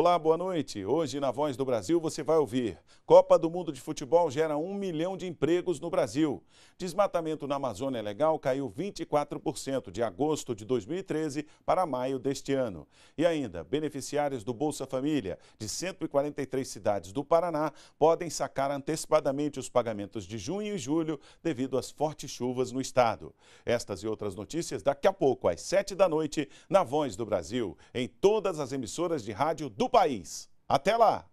Olá, boa noite. Hoje na Voz do Brasil você vai ouvir: Copa do Mundo de Futebol gera um milhão de empregos no Brasil. Desmatamento na Amazônia é Legal caiu 24% de agosto de 2013 para maio deste ano. E ainda, beneficiários do Bolsa Família de 143 cidades do Paraná podem sacar antecipadamente os pagamentos de junho e julho devido às fortes chuvas no estado. Estas e outras notícias daqui a pouco, às 7 da noite, na Voz do Brasil, em todas as emissoras de rádio do país. Até lá!